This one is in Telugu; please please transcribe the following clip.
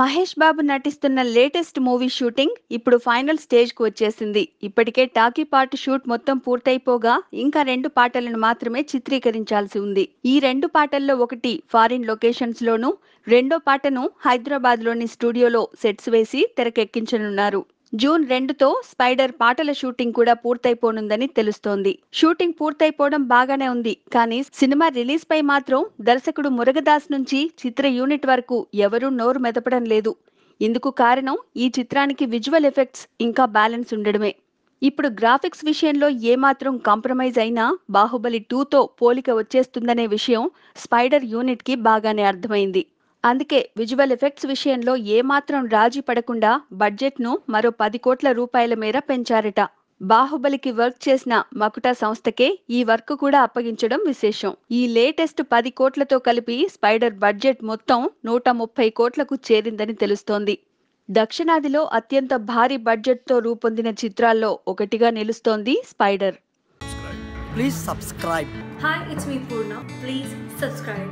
మహేష్ బాబు నటిస్తున్న లేటెస్ట్ మూవీ షూటింగ్ ఇప్పుడు ఫైనల్ స్టేజ్కు వచ్చేసింది ఇప్పటికే టాకీ పార్ట్ షూట్ మొత్తం పూర్తయిపోగా ఇంకా రెండు పాటలను మాత్రమే చిత్రీకరించాల్సి ఉంది ఈ రెండు పాటల్లో ఒకటి ఫారిన్ లొకేషన్స్ లోను రెండో పాటను హైదరాబాద్లోని స్టూడియోలో సెట్స్ వేసి తెరకెక్కించనున్నారు జూన్ రెండుతో స్పైడర్ పాటల షూటింగ్ కూడా పూర్తయిపోనుందని తెలుస్తోంది షూటింగ్ పూర్తయిపోవడం బాగానే ఉంది కానీ సినిమా రిలీజ్ పై మాత్రం దర్శకుడు మురగదాస్ నుంచి చిత్ర యూనిట్ వరకు ఎవరూ నోరు మెదపడం లేదు ఇందుకు కారణం ఈ చిత్రానికి విజువల్ ఎఫెక్ట్స్ ఇంకా బ్యాలెన్స్ ఉండడమే ఇప్పుడు గ్రాఫిక్స్ విషయంలో ఏమాత్రం కాంప్రమైజ్ అయినా బాహుబలి టూతో పోలిక వచ్చేస్తుందనే విషయం స్పైడర్ యూనిట్కి బాగానే అర్థమైంది అందుకే విజువల్ ఎఫెక్ట్స్ విషయంలో ఏమాత్రం రాజీ పడకుండా బడ్జెట్ను మరో పది కోట్ల రూపాయల మేర పెంచారట బాహుబలికి వర్క్ చేసిన మకుటా సంస్థకే ఈ వర్క్ కూడా అప్పగించడం విశేషం ఈ లేటెస్ట్ పది కోట్లతో కలిపి స్పైడర్ బడ్జెట్ మొత్తం నూట ముప్పై కోట్లకు చేరిందని తెలుస్తోంది దక్షిణాదిలో అత్యంత భారీ బడ్జెట్తో రూపొందిన చిత్రాల్లో ఒకటిగా నిలుస్తోంది Spider please subscribe hi it's me Purna please subscribe